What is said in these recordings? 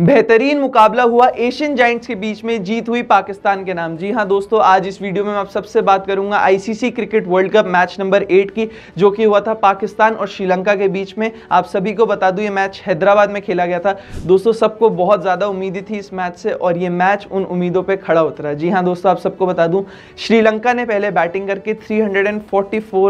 बेहतरीन मुकाबला हुआ एशियन जाइंट्स के बीच में जीत हुई पाकिस्तान के नाम जी हाँ दोस्तों आज इस वीडियो में मैं आप सबसे बात करूंगा ICC cricket world cup match number eight की जो कि हुआ था पाकिस्तान और श्रीलंका के बीच में आप सभी को बता दूं ये मैच हैदराबाद में खेला गया था दोस्तों सबको बहुत ज़्यादा उम्मीद थी इस मैच से और ये मैच उन उम्मीदों पर खड़ा उतरा जी हाँ दोस्तों आप सबको बता दूँ श्रीलंका ने पहले बैटिंग करके थ्री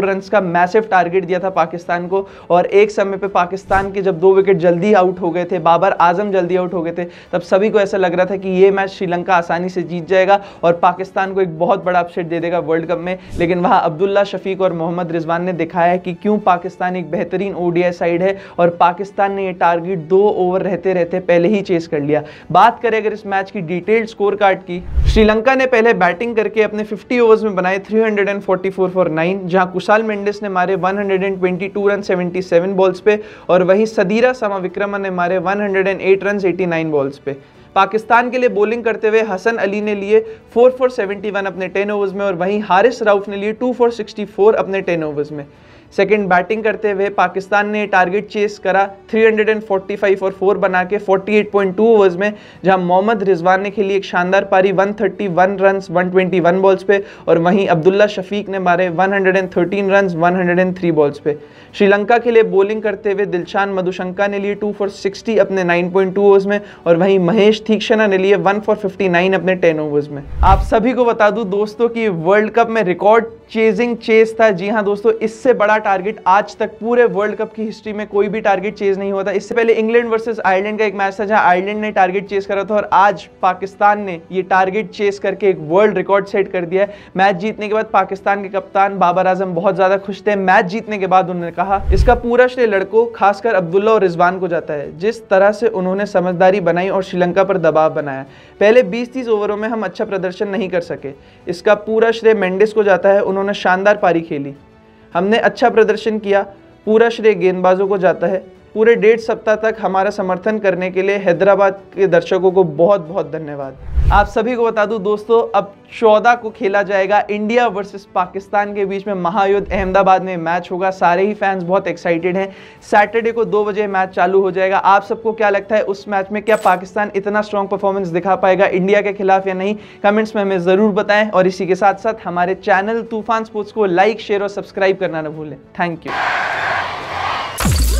रन का मैसेफ टारगेट दिया था पाकिस्तान को और एक समय पर पाकिस्तान के जब दो विकेट जल्दी आउट हो गए थे बाबर आजम जल्दी आउट आउट हो गए थे तब सभी को ऐसा लग रहा था कि ये मैच श्रीलंका आसानी से जीत जाएगा और पाकिस्तान को एक बहुत बड़ा अपसेट दे देगा वर्ल्ड कप में लेकिन वहाँ अब्दुल्ला शफीक और मोहम्मद रिजवान ने दिखाया है कि क्यों पाकिस्तान एक बेहतरीन ओ साइड है और पाकिस्तान ने ये टारगेट दो ओवर रहते रहते पहले ही चेस कर लिया बात करें अगर इस मैच की डिटेल्ड स्कोर कार्ड की श्रीलंका ने पहले बैटिंग करके अपने 50 ओवर्स में बनाए 344 फॉर 9 जहां कुशाल मेंडिस ने मारे 122 रन 77 बॉल्स पे और वहीं सदीरा समा समाविक्रमन ने मारे 108 रन 80 89 बॉल्स पे पाकिस्तान के लिए बॉलिंग करते हुए हसन अली ने लिए फोर फोर सेवेंटी वन अपने टेन ओवर्स में और वहीं हारिस राउफ ने लिए टू फोर सिक्सटी फोर अपने टेन ओवर्स में सेकंड बैटिंग करते हुए पाकिस्तान ने टारगेट चेस करा 345 और 4 बना के 48.2 ओवर्स में जहां मोहम्मद रिजवान ने खेली एक शानदार पारी 131 रन्स 121 बॉल्स पे और वहीं अब्दुल्ला शफीक ने मारे 113 एंड थ्री बॉल्स पे श्रीलंका के लिए बॉलिंग करते हुए दिलशान मधुशंका ने लिए टू फॉर सिक्सटी अपने टू ओवर्स में और वहीं महेश थीक्षणा ने लिए वन फॉर नाइन अपने टेन ओवर्स में आप सभी को बता दूँ दोस्तों कि वर्ल्ड कप में रिकॉर्ड चेजिंग चेस था जी हाँ दोस्तों इससे बड़ा टारगेट आज तक पूरे वर्ल्ड कप की हिस्ट्री में कोई भी टारगेट चेज नहीं हुआ था इससे पहले इंग्लैंड वर्सेस आयरलैंड का एक मैच था जहां आयरलैंड ने टारगेट चेज करा था और आज पाकिस्तान ने ये टारगेट चेस करके एक वर्ल्ड रिकॉर्ड सेट कर दिया है मैच जीतने के बाद पाकिस्तान के कप्तान बाबर आजम बहुत ज्यादा खुश थे मैच जीतने के बाद उन्होंने कहा इसका पूरा श्रेय लड़कों खासकर अब्दुल्ला और रिजवान को जाता है जिस तरह से उन्होंने समझदारी बनाई और श्रीलंका पर दबाव बनाया पहले बीस तीस ओवरों में हम अच्छा प्रदर्शन नहीं कर सके इसका पूरा श्रेय मेंडिस को जाता है उन्होंने शानदार पारी खेली हमने अच्छा प्रदर्शन किया पूरा श्रेय गेंदबाजों को जाता है पूरे डेढ़ सप्ताह तक हमारा समर्थन करने के लिए हैदराबाद के दर्शकों को बहुत बहुत धन्यवाद आप सभी को बता दूं दोस्तों अब 14 को खेला जाएगा इंडिया वर्सेस पाकिस्तान के बीच में महायुद्ध अहमदाबाद में मैच होगा सारे ही फैंस बहुत एक्साइटेड हैं सैटरडे को दो बजे मैच चालू हो जाएगा आप सबको क्या लगता है उस मैच में क्या पाकिस्तान इतना स्ट्रॉन्ग परफॉर्मेंस दिखा पाएगा इंडिया के खिलाफ या नहीं कमेंट्स में हमें ज़रूर बताएं और इसी के साथ साथ हमारे चैनल तूफान स्पोर्ट्स को लाइक शेयर और सब्सक्राइब करना ना भूलें थैंक यू